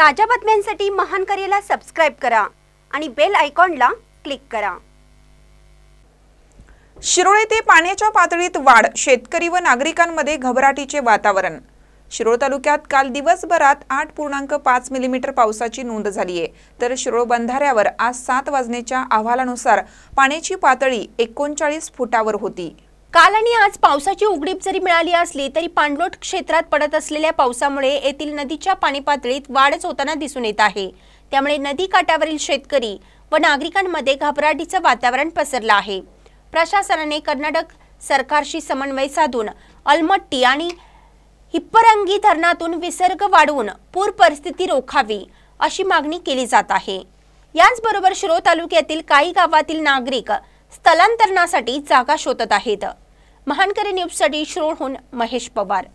ताज्या बातम्यांसाठी महान करेला सबस्क्राईब करा आणि बेल आयकॉनला क्लिक करा शिरोळे ते पाण्याच्या पातळीत वाढ शेतकरी व नागरिकांमध्ये घबराटीचे वातावरण शिरोळ तालुक्यात काल दिवसभरात आठ पूर्णांक पाच मिलीमीटर पावसाची नोंद झाली आहे तर शिरोळ बंधाऱ्यावर आज सात वाजण्याच्या अहवालानुसार पाण्याची पातळी एकोणचाळीस फुटावर होती काल आणि आज पावसाची उघडीप जरी मिळाली असली तरी पाणलोट क्षेत्रात पडत असलेल्या पावसामुळे येथील नदीच्या पाणी पातळीत वाढच होताना दिसून येत आहे त्यामुळे नदी काठावरील शेतकरी व नागरिकांमध्ये घबराटीचं वातावरण पसरलं आहे प्रशासनाने कर्नाटक सरकारशी समन्वय साधून अलमट्टी आणि हिप्परंगी धरणातून विसर्ग वाढवून पूर परिस्थिती रोखावी अशी मागणी केली जात आहे याचबरोबर शिरो तालुक्यातील काही गावातील नागरिक स्थलांतरणासाठी जागा शोधत आहेत महानकरी न्यूजसाठी श्रोळहून महेश पवार